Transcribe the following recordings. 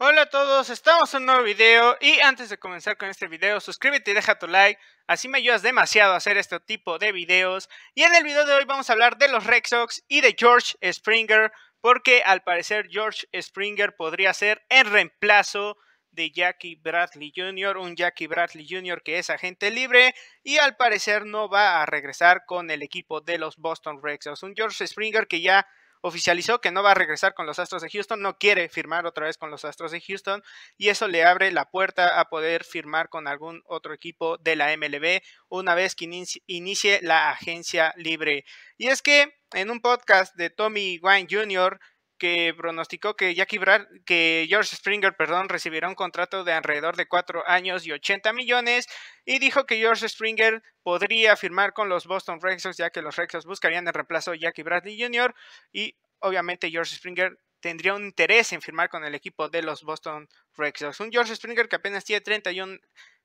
Hola a todos, estamos en un nuevo video y antes de comenzar con este video suscríbete y deja tu like, así me ayudas demasiado a hacer este tipo de videos y en el video de hoy vamos a hablar de los Red Sox y de George Springer porque al parecer George Springer podría ser el reemplazo de Jackie Bradley Jr., un Jackie Bradley Jr. que es agente libre y al parecer no va a regresar con el equipo de los Boston Red un George Springer que ya oficializó que no va a regresar con los Astros de Houston, no quiere firmar otra vez con los Astros de Houston y eso le abre la puerta a poder firmar con algún otro equipo de la MLB una vez que inicie la agencia libre. Y es que en un podcast de Tommy Wine Jr., que pronosticó que Jackie que George Springer, perdón, recibirá un contrato de alrededor de 4 años y 80 millones y dijo que George Springer podría firmar con los Boston Red Sox ya que los Red Sox buscarían el reemplazo de Jackie Bradley Jr. y obviamente George Springer tendría un interés en firmar con el equipo de los Boston Red Sox. Un George Springer que apenas tiene 31,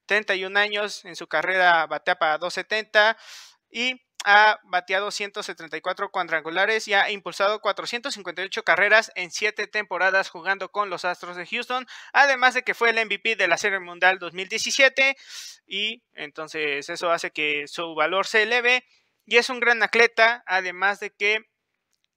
31 años en su carrera, batea para 270 y ha bateado 174 cuadrangulares y ha impulsado 458 carreras en 7 temporadas jugando con los Astros de Houston, además de que fue el MVP de la Serie Mundial 2017 y entonces eso hace que su valor se eleve y es un gran atleta, además de que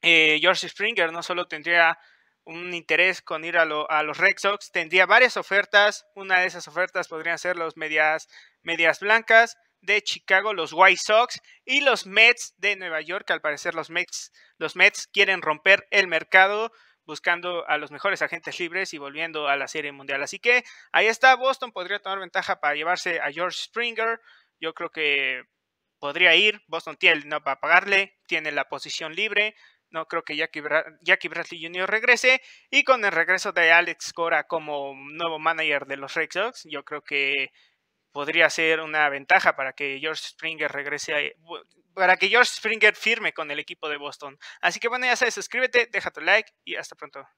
eh, George Springer no solo tendría un interés con ir a, los Red Sox, tendría varias ofertas, una de esas ofertas podrían ser los medias, medias blancas, de Chicago, los White Sox y los Mets de Nueva York. Al parecer los Mets, los Mets quieren romper el mercado buscando a los mejores agentes libres y volviendo a la Serie Mundial. Así que ahí está, Boston podría tomar ventaja para llevarse a George Springer. Yo creo que podría ir, Boston tiene no a pagarle, tiene la posición libre, no creo que Jackie, Jackie, Bradley Jr. regrese. Y con el regreso de Alex Cora como nuevo manager de los Red Sox, yo creo que podría ser una ventaja para que George Springer regrese para que George Springer firme con el equipo de Boston. Así que bueno, ya sabes, suscríbete, deja tu like y hasta pronto.